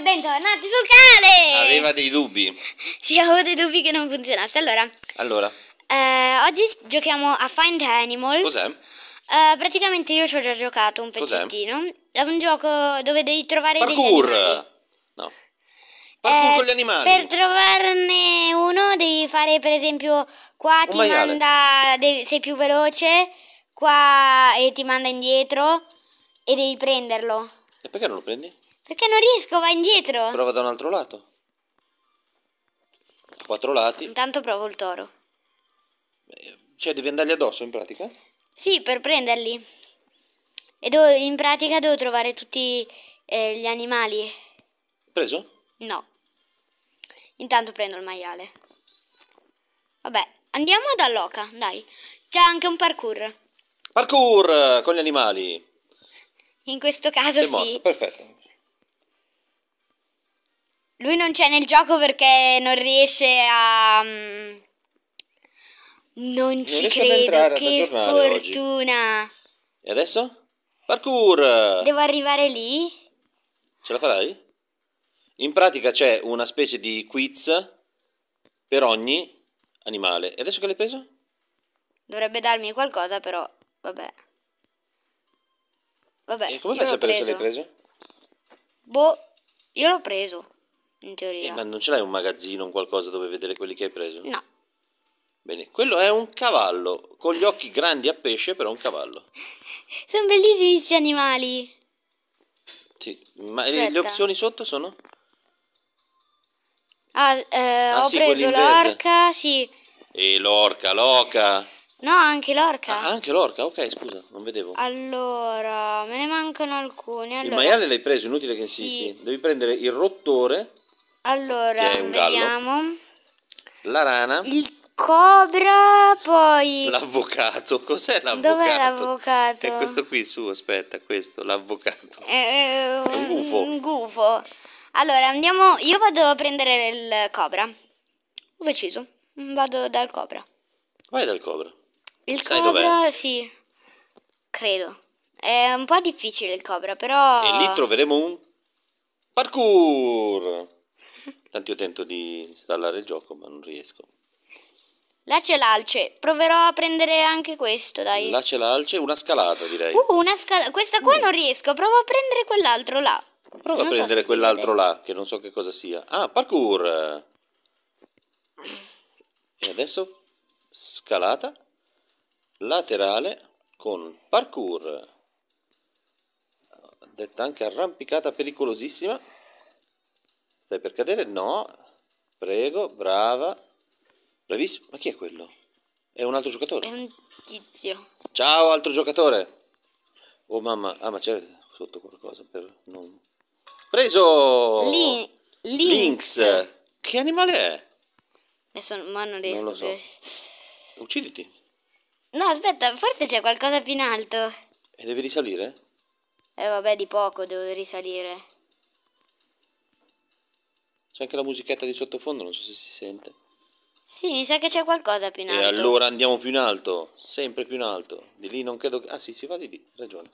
bentornati sul canale! Aveva dei dubbi. Sì, avevo dei dubbi che non funzionasse. Allora, allora. Eh, oggi giochiamo a Find Animal. Cos'è? Eh, praticamente io ci ho già giocato un pezzettino. È un gioco dove devi trovare Parkour. degli No. Parkour eh, con gli animali. Per trovarne uno devi fare per esempio qua un ti maiale. manda devi, sei più veloce, qua e ti manda indietro e devi prenderlo. E perché non lo prendi? Perché non riesco, va indietro. Prova da un altro lato. Quattro lati. Intanto provo il toro. Eh, cioè, devi andargli addosso in pratica? Sì, per prenderli. E devo, in pratica devo trovare tutti eh, gli animali. Preso? No. Intanto prendo il maiale. Vabbè, andiamo da Loca, dai. C'è anche un parkour. Parkour eh, con gli animali. In questo caso Sei sì. Morto, perfetto. Lui non c'è nel gioco perché non riesce a... Mm, non, non ci credo, che fortuna! Oggi. E adesso? Parkour! Devo arrivare lì? Ce la farai? In pratica c'è una specie di quiz per ogni animale. E adesso che l'hai preso? Dovrebbe darmi qualcosa però, vabbè. Vabbè. E come fai a sapere se l'hai preso? Boh, io l'ho preso in teoria. Eh, ma non ce l'hai un magazzino, un qualcosa dove vedere quelli che hai preso? No. Bene, quello è un cavallo, con gli occhi grandi a pesce, però un cavallo. sono bellissimi questi animali. Sì, ma Aspetta. le opzioni sotto sono? Ah, eh, ah ho sì, preso l'orca, sì. E l'orca, l'oca. No, anche l'orca. Ah, anche l'orca, ok, scusa, non vedevo. Allora, me ne mancano alcuni. Allora... Il maiale l'hai preso, inutile che insisti. Sì. Devi prendere il rottore allora, vediamo. La rana. Il cobra, poi... L'avvocato, cos'è l'avvocato? Dov'è l'avvocato? È questo qui, su, aspetta, questo, l'avvocato. Eh, eh, è un gufo. Un gufo. Allora, andiamo, io vado a prendere il cobra. Ho deciso, vado dal cobra. Vai dal cobra. Il Sai cobra, sì, credo. È un po' difficile il cobra, però... E lì troveremo un parkour! Tanto io tento di installare il gioco, ma non riesco. Là c'è l'alce, proverò a prendere anche questo, dai. Là c'è l'alce, una scalata direi. Uh, una scalata, questa qua mm. non riesco, provo a prendere quell'altro là. Provo a prendere so quell'altro là, che non so che cosa sia. Ah, parkour! E adesso scalata, laterale con parkour. Detta anche arrampicata pericolosissima. Stai per cadere? No. Prego, brava. Bravissimo. Ma chi è quello? È un altro giocatore? È un tizio. Ciao, altro giocatore. Oh mamma, ah ma c'è sotto qualcosa per non... Preso! Lin Lynx. Lynx. Che animale è? Adesso ma non riesco. Non lo so. Per... Ucciditi. No, aspetta, forse c'è qualcosa più in alto. E devi risalire? Eh vabbè, di poco devo risalire. C'è anche la musichetta di sottofondo, non so se si sente. Sì, mi sa che c'è qualcosa più in alto. E allora andiamo più in alto, sempre più in alto. Di lì non credo che... Ah sì, si va di lì, ragione.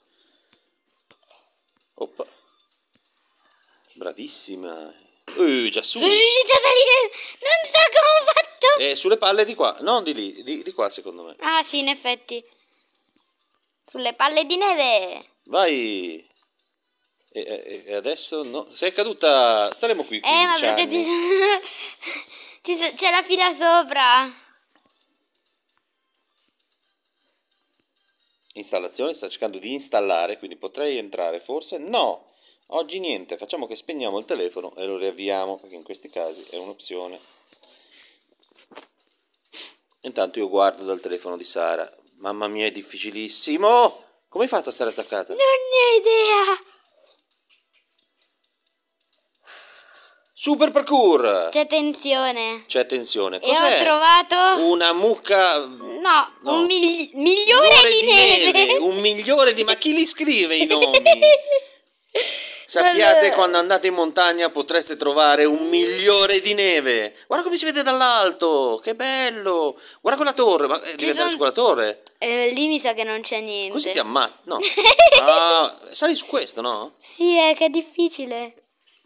Oppa. Bravissima. Uh, già su. Sono riuscita a salire, non so come ho fatto. Eh, sulle palle di qua, non di lì, di, di qua secondo me. Ah sì, in effetti. Sulle palle di neve. Vai. E, e adesso no. Sei caduta. Staremo qui. Eh, ma perché ci sono... c'è la fila sopra. Installazione, sta cercando di installare, quindi potrei entrare forse. No, oggi niente, facciamo che spegniamo il telefono e lo riavviamo, perché in questi casi è un'opzione. Intanto io guardo dal telefono di Sara. Mamma mia, è difficilissimo! Come hai fatto a stare attaccata? Non ne ho idea! Super parkour! C'è tensione. C'è tensione. Cos'è? E ho trovato... Una mucca... No, no. un mil- migliore di, di neve. neve. Un migliore di... Ma chi li scrive i nomi? Sappiate allora... quando andate in montagna potreste trovare un milione di neve. Guarda come si vede dall'alto, che bello. Guarda quella torre, ma devi eh, andare son... su quella torre? Eh, lì mi sa che non c'è niente. Così ti ammazzo. no. ah, sali su questo, no? Sì, è che è difficile.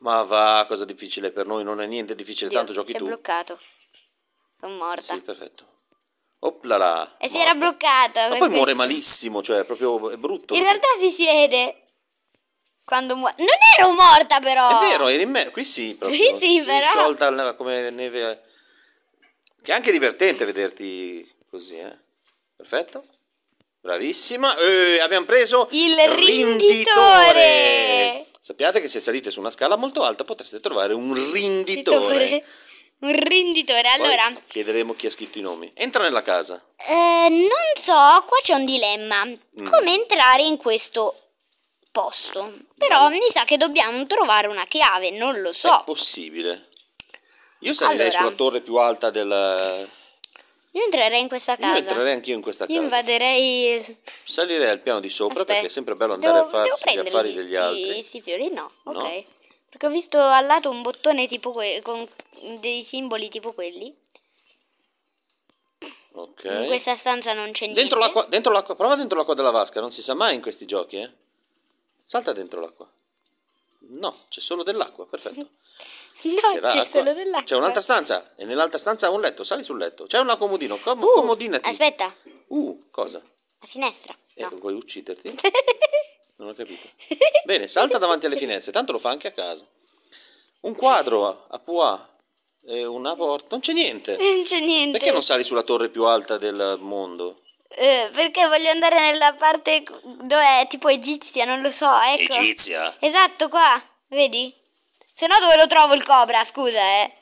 Ma va, cosa difficile per noi, non è niente difficile, Dio, tanto giochi è tu. È bloccato. Sono morta. Sì, perfetto. Oppla là E si era bloccato. Ma poi muore malissimo, cioè è proprio è brutto. In realtà si siede. Quando muore. Non ero morta però. È vero, eri in me. Qui sì, proprio. Qui sì, si però. sciolta come neve. Eh. Che è anche divertente vederti così, eh. Perfetto. Bravissima. E eh, abbiamo preso il rinditore. rinditore. Sappiate che se salite su una scala molto alta potreste trovare un rinditore. Un rinditore, allora. Poi chiederemo chi ha scritto i nomi. Entra nella casa. Eh, non so, qua c'è un dilemma. Mm. Come entrare in questo posto? Però mm. mi sa che dobbiamo trovare una chiave, non lo so. È possibile. Io salirei allora. sulla torre più alta del io entrerei in questa casa. Io entrerei anch'io in questa casa. Io invaderei. Salirei al piano di sopra Aspetta. perché è sempre bello andare devo, a farsi gli affari degli altri. Questi fiori no. no. Ok. Perché ho visto al lato un bottone tipo que- con dei simboli tipo quelli. Ok. In questa stanza non c'è niente. Dentro l'acqua, dentro l'acqua, prova dentro l'acqua della vasca, non si sa mai in questi giochi, eh. Salta dentro l'acqua. No, c'è solo dell'acqua, perfetto. No, c'è quello dell'acqua. C'è un'altra stanza e nell'altra stanza un letto. Sali sul letto. C'è una comodino. Com- uh, comodinati. Aspetta. Uh, cosa? La finestra. Eh, no. vuoi ucciderti? non ho capito. Bene, salta davanti alle finestre. Tanto lo fa anche a casa. Un quadro a, a E Una porta. Non c'è niente. Non c'è niente. Perché non sali sulla torre più alta del mondo? Eh, perché voglio andare nella parte dove è tipo egizia, non lo so. Ecco. Egizia? Esatto, qua. Vedi? Se no dove lo trovo il cobra, scusa, eh?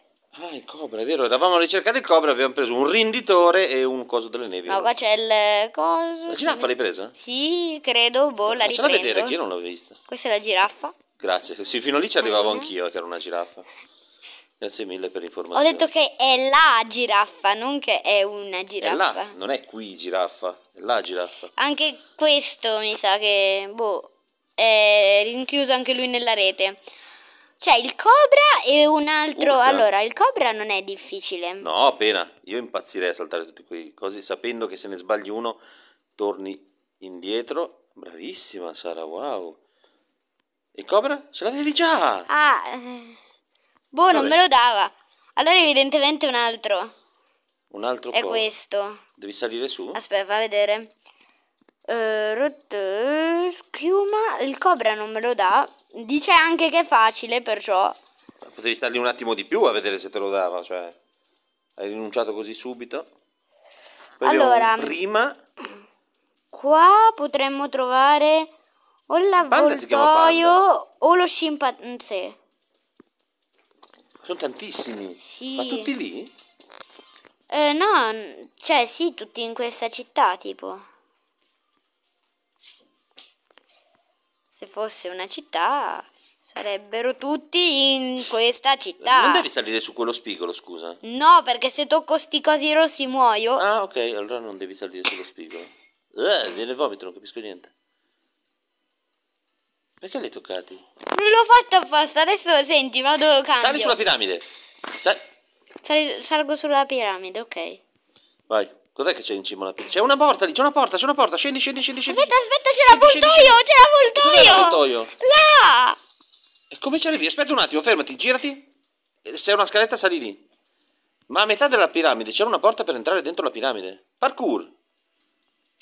Ah, il cobra, è vero, eravamo alla ricerca del cobra, abbiamo preso un rinditore e un coso delle nevi. No, qua c'è il eh, coso. La giraffa l'hai presa? Sì, credo, boh, la riprendo. Facciala vedere, che io non l'ho vista. Questa è la giraffa. Grazie, sì, fino lì ci arrivavo uh -huh. anch'io, che era una giraffa. Grazie mille per l'informazione. Ho detto che è la giraffa, non che è una giraffa. È là, non è qui giraffa, è la giraffa. Anche questo mi sa che, boh, è rinchiuso anche lui nella rete. C'è il cobra e un altro. Urca. Allora, il cobra non è difficile. No, appena. Io impazzirei a saltare tutti quei cosi sapendo che se ne sbagli uno torni indietro. Bravissima Sara, wow. E cobra? Ce l'avevi già! Ah. Eh. Boh, Vabbè. non me lo dava. Allora evidentemente un altro. Un altro È cobra. questo. Devi salire su? Aspetta, fa vedere. Uh, eh, rotto, schiuma. Il cobra non me lo dà Dice anche che è facile, perciò... Potevi star lì un attimo di più a vedere se te lo dava, cioè... Hai rinunciato così subito? Poi allora... Mm, prima... Qua potremmo trovare o l'avvoltoio o lo scimpanzé. Sono tantissimi. Sì. Ma tutti lì? Eh, no, cioè sì, tutti in questa città, tipo. se fosse una città, sarebbero tutti in questa città. Non devi salire su quello spigolo, scusa. No, perché se tocco sti cosi rossi muoio. Ah, ok, allora non devi salire sullo spigolo. Eh, viene vomito, non capisco niente. Perché li hai toccati? Non l'ho fatto apposta, adesso senti, vado lo cambio. Sali sulla piramide. Sal Sali, salgo sulla piramide, ok. Vai. Cos'è che c'è in cima alla pietra? C'è una porta lì, c'è una porta, c'è una porta. Scendi, scendi, scendi. scendi. Aspetta, aspetta, c'è la voltoio, c'è la voltoio. voltoio? Là! E come c'è lì? Aspetta un attimo, fermati, girati. Eh, se è una scaletta sali lì. Ma a metà della piramide c'era una porta per entrare dentro la piramide. Parkour.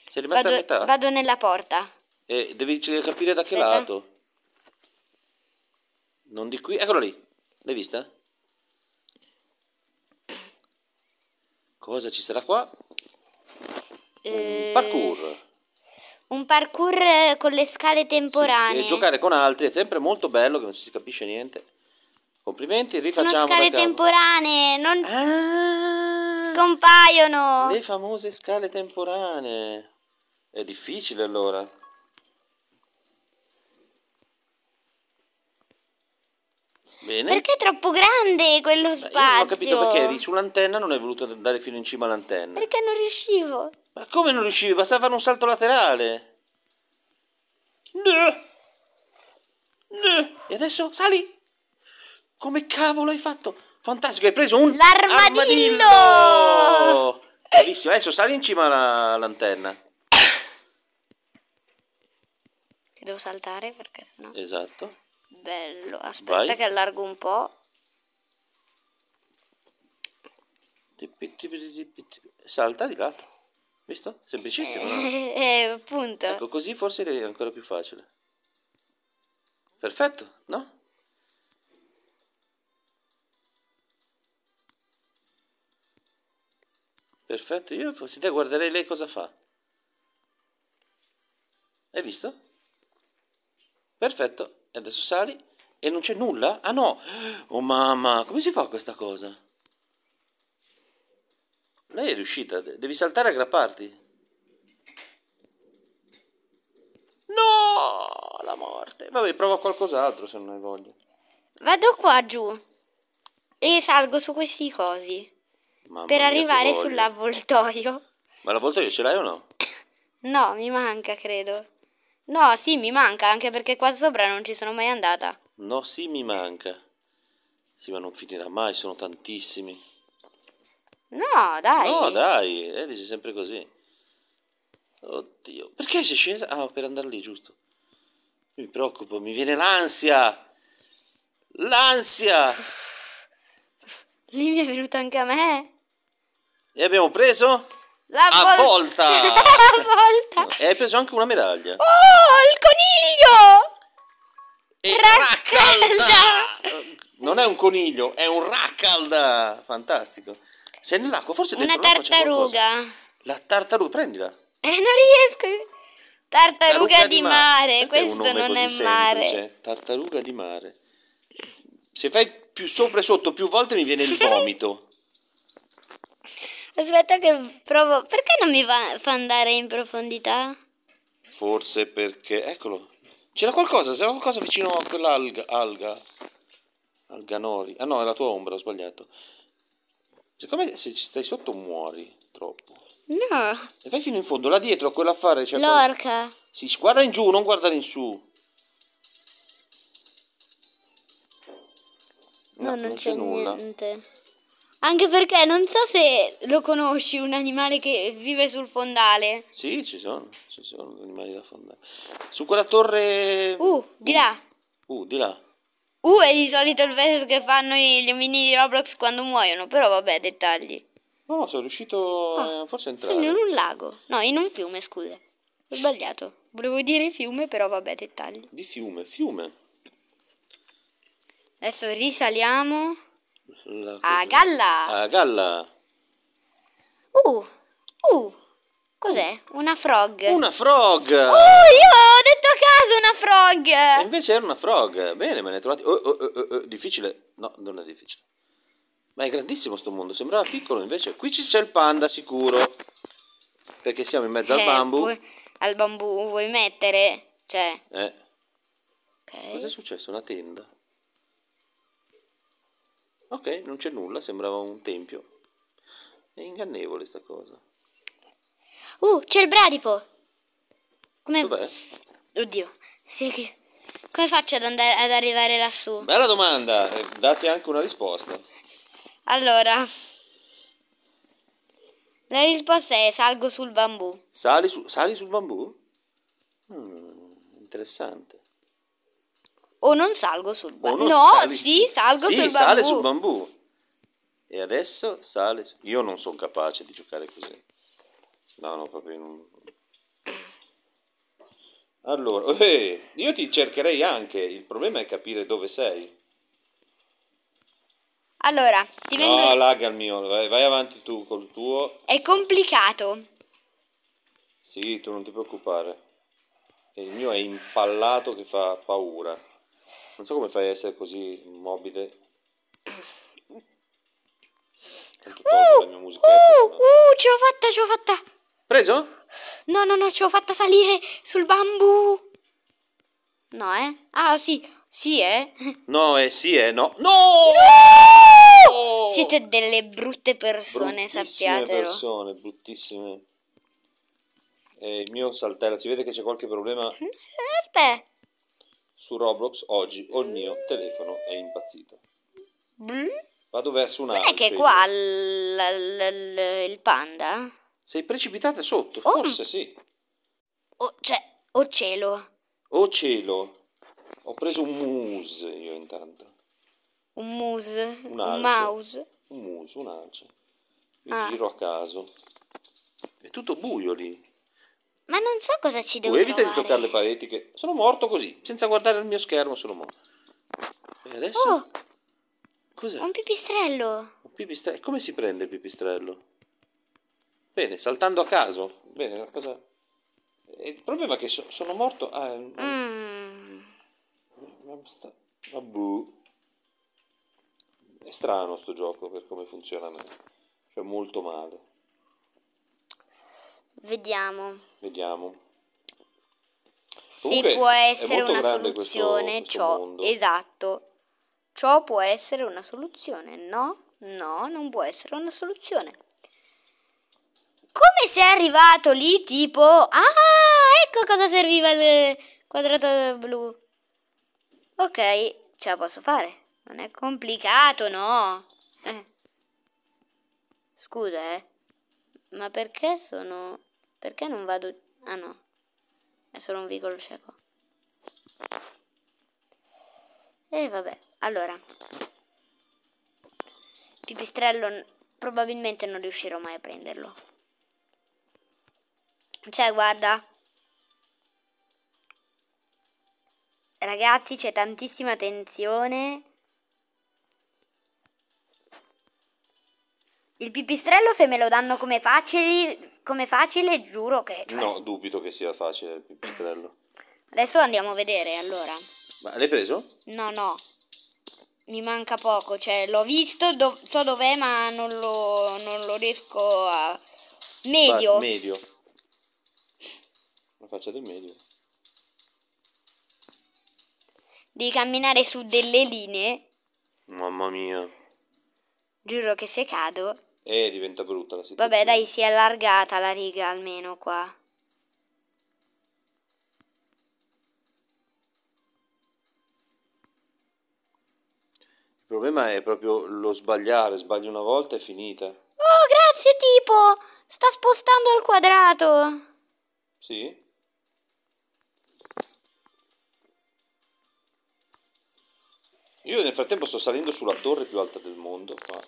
Sei rimasta vado, a metà? Vado nella porta. E devi capire da che aspetta. lato. Non di qui. Eccolo lì. L'hai vista? Cosa ci sarà qua? eh, parkour. Un parkour con le scale temporanee. Sì, e giocare con altri è sempre molto bello che non si capisce niente. Complimenti, rifacciamo. Le scale temporanee, non ah, scompaiono. Le famose scale temporanee. È difficile allora. Bene. Perché è troppo grande quello spazio? Io non ho capito perché sull'antenna non hai voluto andare fino in cima all'antenna. Perché non riuscivo. Ma come non riuscivi? Bastava fare un salto laterale. No. No. E adesso sali. Come cavolo hai fatto? Fantastico, hai preso un... L'armadillo! Armadillo! Bravissimo, adesso sali in cima alla lanterna. devo saltare perché sennò... Esatto. Bello, aspetta Vai. che allargo un po'. Salta di lato. Visto? Semplicissimo, no? Eh, eh, appunto. Ecco, così forse è ancora più facile. Perfetto, no? Perfetto, io se te guarderei lei cosa fa. Hai visto? Perfetto, e adesso sali e non c'è nulla? Ah no! Oh mamma, come si fa questa cosa? Lei è riuscita, devi saltare e aggrapparti. No, la morte. Vabbè, provo qualcos'altro se non hai voglia. Vado qua giù e salgo su questi cosi Mamma per arrivare sull'avvoltoio. Ma l'avvoltoio ce l'hai o no? No, mi manca, credo. No, sì, mi manca, anche perché qua sopra non ci sono mai andata. No, sì, mi manca. Sì, ma non finirà mai, sono tantissimi. No, dai. No, dai, lei dice sempre così. Oddio. Perché sei scesa? Ah, per andare lì, giusto. Mi preoccupo, mi viene l'ansia. L'ansia. Lì mi è venuta anche a me. E abbiamo preso? La a volta. La volta. E hai preso anche una medaglia. Oh, il coniglio! E raccalda! raccalda. Non è un coniglio, è un raccalda. Fantastico. Sei nell'acqua, forse Una dentro l'acqua tartaruga. La tartaruga, prendila. Eh, non riesco. Tartaruga, tartaruga di mare, mare. questo non è mare. Tartaruga di mare. Se fai più sopra e sotto più volte mi viene il vomito. Aspetta che provo. Perché non mi va, fa andare in profondità? Forse perché... Eccolo. C'era qualcosa, c'era qualcosa vicino a quell'alga. Alga. nori. Ah no, è la tua ombra, ho sbagliato. Secondo se ci stai sotto muori troppo. No. E vai fino in fondo, là dietro a affare c'è... Cioè, L'orca. Qual... Sì, guarda in giù, non guardare in su. No, no non, non c'è nulla. Niente. Anche perché non so se lo conosci un animale che vive sul fondale. Sì, ci sono, ci sono animali da fondale. Su quella torre... Uh, di là. Uh, di là. Uh, è di solito il verso che fanno gli omini di Roblox quando muoiono, però vabbè, dettagli. No, sono riuscito ah, eh, forse a entrare. Sono in un lago, no, in un fiume, scusa. Ho sbagliato. Volevo dire fiume, però vabbè, dettagli. Di fiume, fiume. Adesso risaliamo La... a galla. A galla. Uh, uh, cos'è? Una frog. Una frog. Oh, io ho caso una frog! E invece era una frog. Bene, me ne trovate. Oh oh, oh, oh, oh, difficile. No, non è difficile. Ma è grandissimo sto mondo, sembrava piccolo invece. Qui ci c'è il panda sicuro. Perché siamo in mezzo eh, al bambù. Vuoi, al bambù vuoi mettere? Cioè. Eh. Okay. Cosa è successo? Una tenda. Ok, non c'è nulla, sembrava un tempio. È ingannevole sta cosa. Uh, c'è il bradipo. Com'è? Dov'è? Oddio, sì che... Come faccio ad, andare, ad arrivare lassù? Bella domanda, eh, date anche una risposta. Allora, la risposta è salgo sul bambù. Sali, su, sali sul bambù? Mm, interessante. O non salgo sul bambù. No, sì, salgo sì, sul bambù. sale sul bambù. E adesso sale... Io non sono capace di giocare così. No, no, proprio non... Allora, eh, io ti cercherei anche, il problema è capire dove sei. Allora, ti vendo... No, lagga il mio, vai, vai avanti tu col tuo. È complicato. Sì, tu non ti preoccupare. Il mio è impallato che fa paura. Non so come fai a essere così immobile. Tanto uh, mia Uh, uh, ce l'ho fatta, ce l'ho fatta. Preso? No, no, no, ci ho fatto salire sul bambù. No, eh? Ah, sì, sì, eh? No, eh, sì, eh, no. No! no! Siete delle brutte persone, bruttissime sappiatelo. persone, bruttissime. E il mio saltella, si vede che c'è qualche problema. Eh, aspetta. Su Roblox oggi ho il mio telefono è impazzito. Mm? Vado verso un altro. Non è che qua il panda? Sei precipitata sotto, oh. forse sì. Oh, cioè, oh cielo. Oh cielo. Ho preso un mousse io intanto. Un mousse? Un, un mouse? Un mousse, un alce. Io ah. giro a caso. È tutto buio lì. Ma non so cosa ci devo oh, evita di toccare le pareti che... Sono morto così, senza guardare il mio schermo sono morto. E adesso... Oh. Cos'è? Un pipistrello. Un pipistrello. Come si prende il pipistrello? Bene, saltando a caso. Bene, la cosa... Eh, il problema è che so, sono morto... Ah, eh, mm. sta... ma È strano sto gioco per come funziona a me. Cioè, molto male. Vediamo. Vediamo. Se può essere una soluzione questo, ciò. Questo esatto. Ciò può essere una soluzione, no? No, non può essere una soluzione sei arrivato lì tipo... Ah, ecco cosa serviva il quadrato blu. Ok, ce la posso fare. Non è complicato, no? Eh. Scusa, eh. Ma perché sono... Perché non vado... Ah no. È solo un vicolo cieco. E eh, vabbè. Allora. Pipistrello probabilmente non riuscirò mai a prenderlo. Cioè, guarda. Ragazzi, c'è tantissima tensione. Il pipistrello se me lo danno come facile, come facile giuro che... Cioè... No, dubito che sia facile il pipistrello. Adesso andiamo a vedere, allora. Ma l'hai preso? No, no. Mi manca poco, cioè l'ho visto, do so dov'è ma non lo, non lo riesco a... Medio. Va, medio faccia del medio. Devi camminare su delle linee. Mamma mia. Giuro che se cado... Eh, diventa brutta la situazione. Vabbè, dai, si è allargata la riga almeno qua. Il problema è proprio lo sbagliare, sbagli una volta e finita. Oh, grazie tipo! Sta spostando al quadrato! Sì? Io nel frattempo sto salendo sulla torre più alta del mondo qua.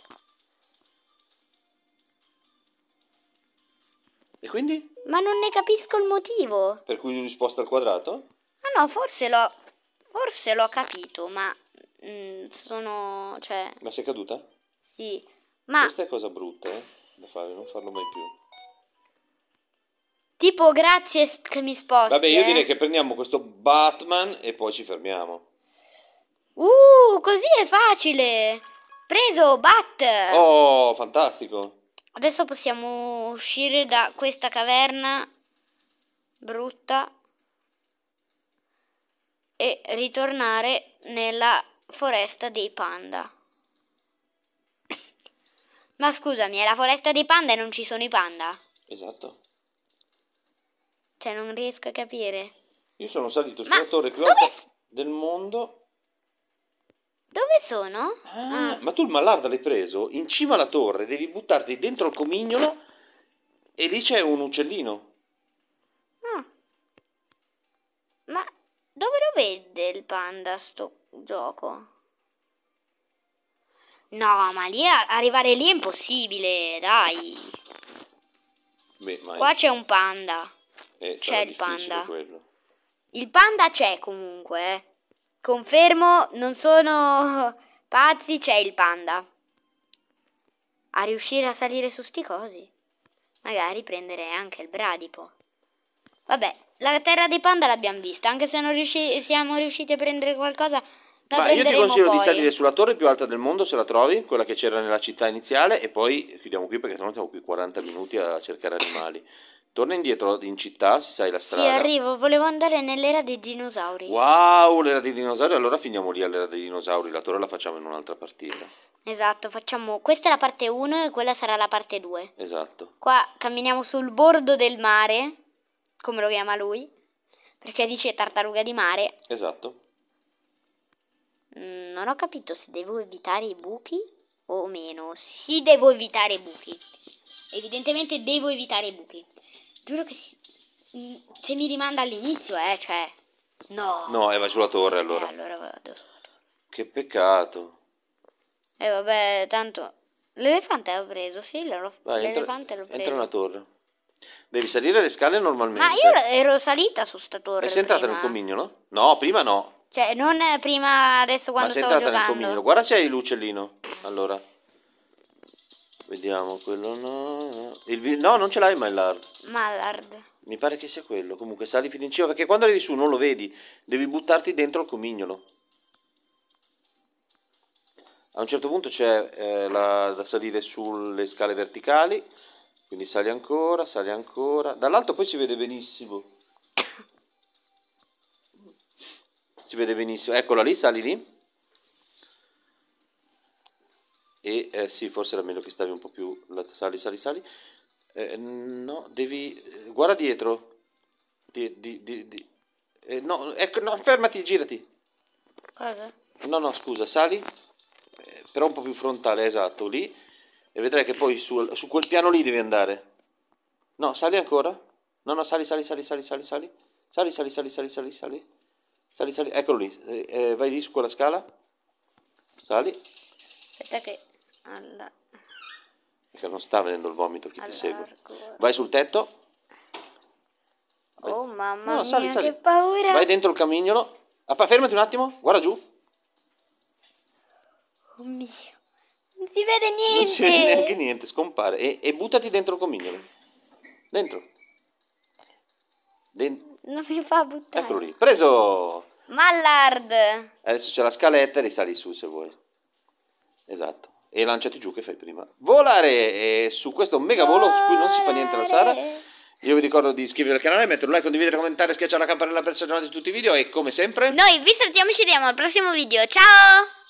E quindi? Ma non ne capisco il motivo. Per cui non risposta al quadrato? Ah no, forse l'ho... Forse l'ho capito, ma... Mh, mm, sono... cioè... Ma sei caduta? Sì, ma... Questa è cosa brutta, eh? Da fare, non farlo mai più. Tipo, grazie che mi sposti, Vabbè, io eh? direi che prendiamo questo Batman e poi ci fermiamo. Uh, così è facile! Preso, bat! Oh, fantastico! Adesso possiamo uscire da questa caverna brutta e ritornare nella foresta dei panda. Ma scusami, è la foresta dei panda e non ci sono i panda? Esatto. Cioè, non riesco a capire. Io sono salito sulla torre più alta del mondo dove sono? Ah, ah. Ma tu il mallarda l'hai preso? In cima alla torre devi buttarti dentro il comignolo e lì c'è un uccellino. Ah. Ma dove lo vede il panda sto gioco? No, ma lì arrivare lì è impossibile, dai. Beh, ma Qua c'è un panda. Eh, c'è il panda. Quello. Il panda c'è comunque. Eh. Confermo, non sono pazzi, c'è il panda. A riuscire a salire su sti cosi. Magari prendere anche il bradipo. Vabbè, la terra dei panda l'abbiamo vista, anche se non riusci siamo riusciti a prendere qualcosa. Ma io ti consiglio poi. di salire sulla torre più alta del mondo se la trovi, quella che c'era nella città iniziale, e poi chiudiamo qui perché sennò siamo qui 40 minuti a cercare animali. Torna indietro in città, si sai la strada. Sì, arrivo, volevo andare nell'era dei dinosauri. Wow, l'era dei dinosauri, allora finiamo lì all'era dei dinosauri, la torre la facciamo in un'altra partita. Esatto, facciamo questa è la parte 1 e quella sarà la parte 2. Esatto. Qua camminiamo sul bordo del mare, come lo chiama lui, perché dice tartaruga di mare. Esatto. Mm, non ho capito se devo evitare i buchi o meno. Sì, devo evitare i buchi. Evidentemente devo evitare i buchi. Giuro che mm, se mi rimanda all'inizio, eh, cioè... No. No, e vai sulla torre eh, allora. Eh, allora vado sulla torre. Che peccato. E eh, vabbè, tanto... L'elefante l'ho preso, sì, l'ho... Vai, l'elefante entra, l'ho preso. Entra una torre. Devi salire le scale normalmente. Ma io ero salita su sta torre. E sei entrata prima. nel comignolo? No, prima no. Cioè, non eh, prima adesso quando Ma sei entrata giocando. nel comignolo. Guarda c'è l'uccellino. Allora. Vediamo quello no. Il, no, non ce l'hai Mallard. Mallard. Mi pare che sia quello. Comunque sali fino in cima perché quando arrivi su non lo vedi. Devi buttarti dentro il comignolo. A un certo punto c'è eh, da salire sulle scale verticali. Quindi sali ancora, sali ancora. Dall'alto poi si vede benissimo. Si vede benissimo. Eccola lì, sali lì. eh sì, forse era meglio che stavi un po' più... Sali, sali, sali. Eh, no, devi... Eh, guarda dietro. Di, di, di, di. Eh, no, ecco, no, fermati, girati. Cosa? No, no, scusa, sali. Eh, però un po' più frontale, esatto, lì. E vedrai che poi su, su quel piano lì devi andare. No, sali ancora. No, no, sali, sali, sali, sali, sali, sali. Sali, sali, sali, sali, sali, sali. Sali, sali. Eccolo lì. Eh, eh vai lì su quella scala. Sali. Aspetta che alla... Che non sta venendo il vomito chi ti segue. Vai sul tetto. Vai. Oh mamma no, mia, sali, sali. che paura. Vai dentro il camignolo. Appa, fermati un attimo, guarda giù. Oh mio, non si vede niente. Non si vede neanche niente, scompare. E, e buttati dentro il comignolo. Dentro. Den non mi fa buttare. Eccolo lì, preso. Mallard. Adesso c'è la scaletta e risali su se vuoi. Esatto e lanciati giù che fai prima. Volare su questo mega volo su cui non si fa niente la Sara. Io vi ricordo di iscrivervi al canale, mettere un like, condividere, commentare, schiacciare la campanella per essere aggiornati su tutti i video e come sempre... Noi vi salutiamo e ci vediamo al prossimo video, ciao!